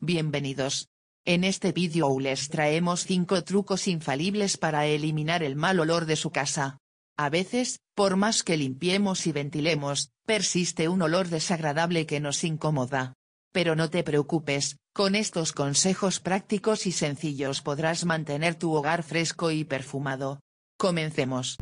Bienvenidos. En este vídeo les traemos 5 trucos infalibles para eliminar el mal olor de su casa. A veces, por más que limpiemos y ventilemos, persiste un olor desagradable que nos incomoda. Pero no te preocupes, con estos consejos prácticos y sencillos podrás mantener tu hogar fresco y perfumado. Comencemos.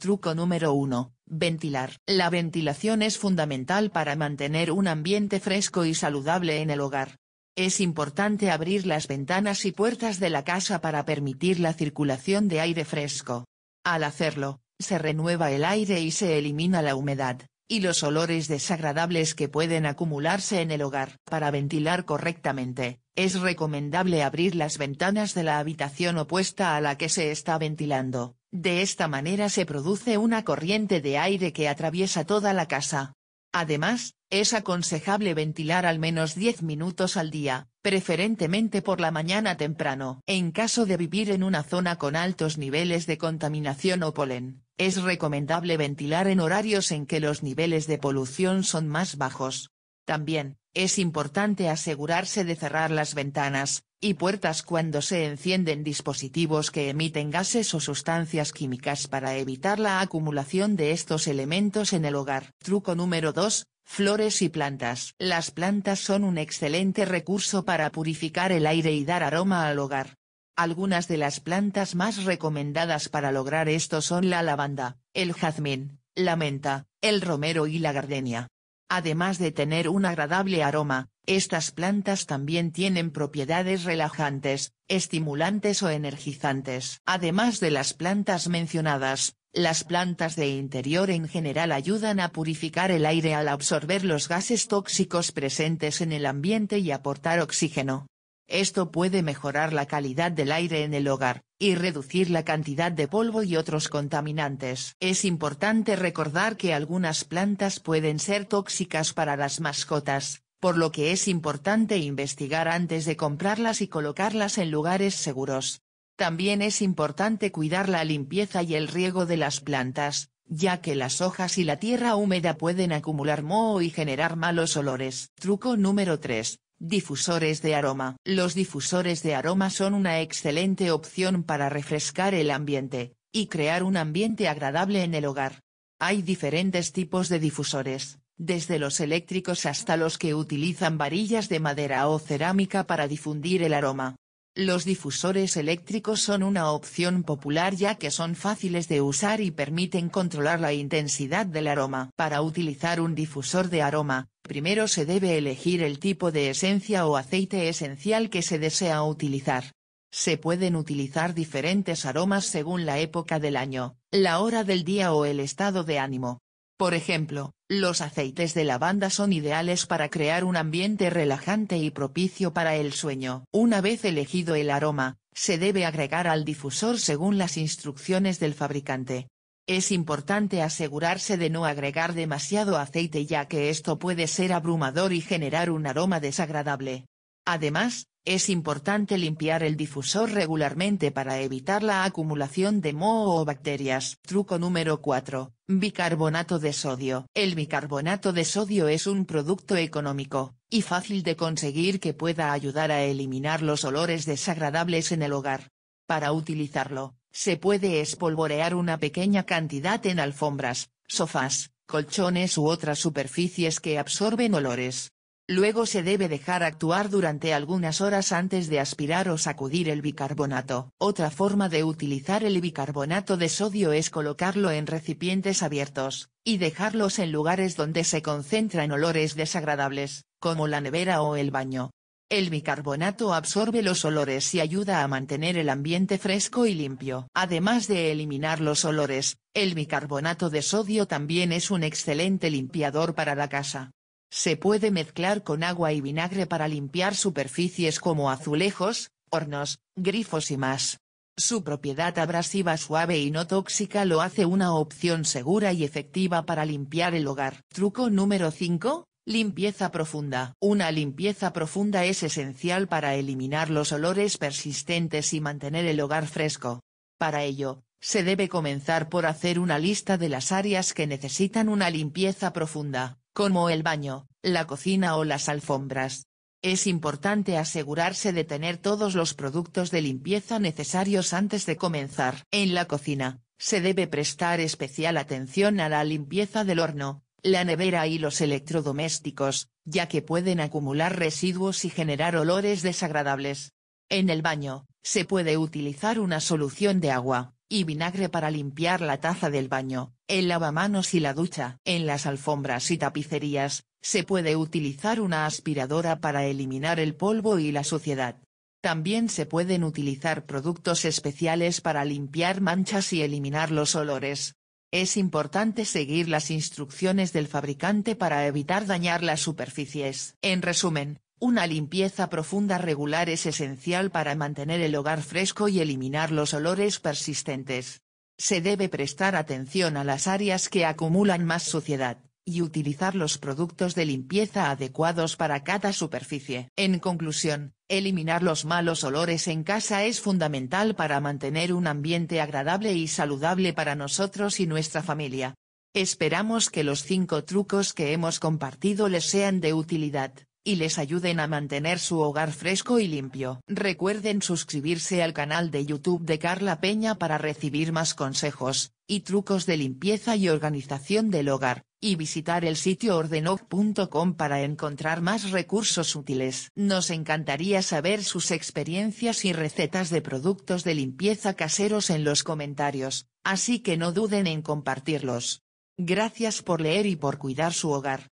Truco número 1. Ventilar. La ventilación es fundamental para mantener un ambiente fresco y saludable en el hogar. Es importante abrir las ventanas y puertas de la casa para permitir la circulación de aire fresco. Al hacerlo, se renueva el aire y se elimina la humedad, y los olores desagradables que pueden acumularse en el hogar. Para ventilar correctamente, es recomendable abrir las ventanas de la habitación opuesta a la que se está ventilando, de esta manera se produce una corriente de aire que atraviesa toda la casa. Además, es aconsejable ventilar al menos 10 minutos al día, preferentemente por la mañana temprano. En caso de vivir en una zona con altos niveles de contaminación o polen, es recomendable ventilar en horarios en que los niveles de polución son más bajos. También, es importante asegurarse de cerrar las ventanas y puertas cuando se encienden dispositivos que emiten gases o sustancias químicas para evitar la acumulación de estos elementos en el hogar. Truco número 2. Flores y plantas. Las plantas son un excelente recurso para purificar el aire y dar aroma al hogar. Algunas de las plantas más recomendadas para lograr esto son la lavanda, el jazmín, la menta, el romero y la gardenia. Además de tener un agradable aroma, estas plantas también tienen propiedades relajantes, estimulantes o energizantes. Además de las plantas mencionadas, las plantas de interior en general ayudan a purificar el aire al absorber los gases tóxicos presentes en el ambiente y aportar oxígeno. Esto puede mejorar la calidad del aire en el hogar, y reducir la cantidad de polvo y otros contaminantes. Es importante recordar que algunas plantas pueden ser tóxicas para las mascotas, por lo que es importante investigar antes de comprarlas y colocarlas en lugares seguros. También es importante cuidar la limpieza y el riego de las plantas, ya que las hojas y la tierra húmeda pueden acumular moho y generar malos olores. Truco número 3. Difusores de aroma. Los difusores de aroma son una excelente opción para refrescar el ambiente, y crear un ambiente agradable en el hogar. Hay diferentes tipos de difusores, desde los eléctricos hasta los que utilizan varillas de madera o cerámica para difundir el aroma. Los difusores eléctricos son una opción popular ya que son fáciles de usar y permiten controlar la intensidad del aroma. Para utilizar un difusor de aroma, Primero se debe elegir el tipo de esencia o aceite esencial que se desea utilizar. Se pueden utilizar diferentes aromas según la época del año, la hora del día o el estado de ánimo. Por ejemplo, los aceites de lavanda son ideales para crear un ambiente relajante y propicio para el sueño. Una vez elegido el aroma, se debe agregar al difusor según las instrucciones del fabricante. Es importante asegurarse de no agregar demasiado aceite ya que esto puede ser abrumador y generar un aroma desagradable. Además, es importante limpiar el difusor regularmente para evitar la acumulación de moho o bacterias. Truco número 4. Bicarbonato de sodio. El bicarbonato de sodio es un producto económico, y fácil de conseguir que pueda ayudar a eliminar los olores desagradables en el hogar. Para utilizarlo, se puede espolvorear una pequeña cantidad en alfombras, sofás, colchones u otras superficies que absorben olores. Luego se debe dejar actuar durante algunas horas antes de aspirar o sacudir el bicarbonato. Otra forma de utilizar el bicarbonato de sodio es colocarlo en recipientes abiertos, y dejarlos en lugares donde se concentran olores desagradables, como la nevera o el baño. El bicarbonato absorbe los olores y ayuda a mantener el ambiente fresco y limpio. Además de eliminar los olores, el bicarbonato de sodio también es un excelente limpiador para la casa. Se puede mezclar con agua y vinagre para limpiar superficies como azulejos, hornos, grifos y más. Su propiedad abrasiva suave y no tóxica lo hace una opción segura y efectiva para limpiar el hogar. Truco número 5. Limpieza profunda. Una limpieza profunda es esencial para eliminar los olores persistentes y mantener el hogar fresco. Para ello, se debe comenzar por hacer una lista de las áreas que necesitan una limpieza profunda, como el baño, la cocina o las alfombras. Es importante asegurarse de tener todos los productos de limpieza necesarios antes de comenzar. En la cocina, se debe prestar especial atención a la limpieza del horno, la nevera y los electrodomésticos, ya que pueden acumular residuos y generar olores desagradables. En el baño, se puede utilizar una solución de agua y vinagre para limpiar la taza del baño, el lavamanos y la ducha. En las alfombras y tapicerías, se puede utilizar una aspiradora para eliminar el polvo y la suciedad. También se pueden utilizar productos especiales para limpiar manchas y eliminar los olores. Es importante seguir las instrucciones del fabricante para evitar dañar las superficies. En resumen, una limpieza profunda regular es esencial para mantener el hogar fresco y eliminar los olores persistentes. Se debe prestar atención a las áreas que acumulan más suciedad, y utilizar los productos de limpieza adecuados para cada superficie. En conclusión, Eliminar los malos olores en casa es fundamental para mantener un ambiente agradable y saludable para nosotros y nuestra familia. Esperamos que los cinco trucos que hemos compartido les sean de utilidad, y les ayuden a mantener su hogar fresco y limpio. Recuerden suscribirse al canal de YouTube de Carla Peña para recibir más consejos, y trucos de limpieza y organización del hogar y visitar el sitio ordenog.com para encontrar más recursos útiles. Nos encantaría saber sus experiencias y recetas de productos de limpieza caseros en los comentarios, así que no duden en compartirlos. Gracias por leer y por cuidar su hogar.